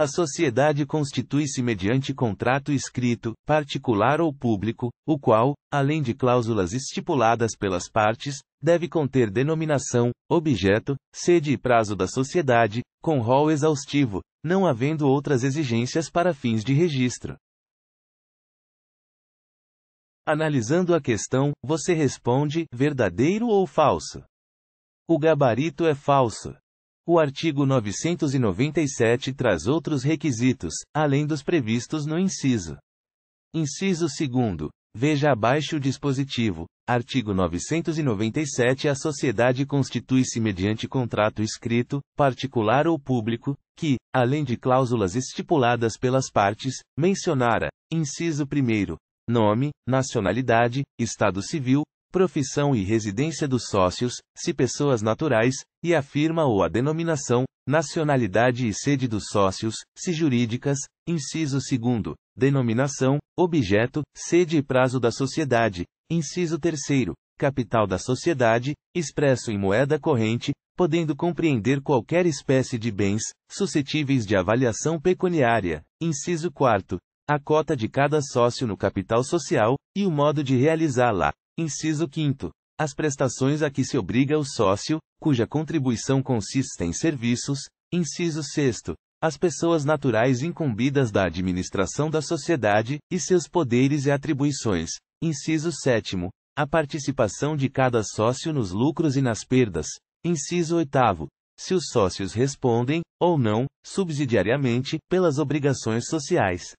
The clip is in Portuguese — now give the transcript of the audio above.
A sociedade constitui-se mediante contrato escrito, particular ou público, o qual, além de cláusulas estipuladas pelas partes, deve conter denominação, objeto, sede e prazo da sociedade, com rol exaustivo, não havendo outras exigências para fins de registro. Analisando a questão, você responde: verdadeiro ou falso? O gabarito é falso. O artigo 997 traz outros requisitos, além dos previstos no inciso. Inciso 2. Veja abaixo o dispositivo. Artigo 997 A sociedade constitui-se mediante contrato escrito, particular ou público, que, além de cláusulas estipuladas pelas partes, mencionara, inciso 1, nome, nacionalidade, estado civil, profissão e residência dos sócios, se pessoas naturais, e a firma ou a denominação, nacionalidade e sede dos sócios, se jurídicas, inciso 2, denominação, objeto, sede e prazo da sociedade, inciso 3, capital da sociedade, expresso em moeda corrente, podendo compreender qualquer espécie de bens, suscetíveis de avaliação pecuniária, inciso 4, a cota de cada sócio no capital social, e o modo de realizá-la, Inciso 5. As prestações a que se obriga o sócio, cuja contribuição consiste em serviços. Inciso 6. As pessoas naturais incumbidas da administração da sociedade, e seus poderes e atribuições. Inciso 7. A participação de cada sócio nos lucros e nas perdas. Inciso 8. Se os sócios respondem, ou não, subsidiariamente, pelas obrigações sociais.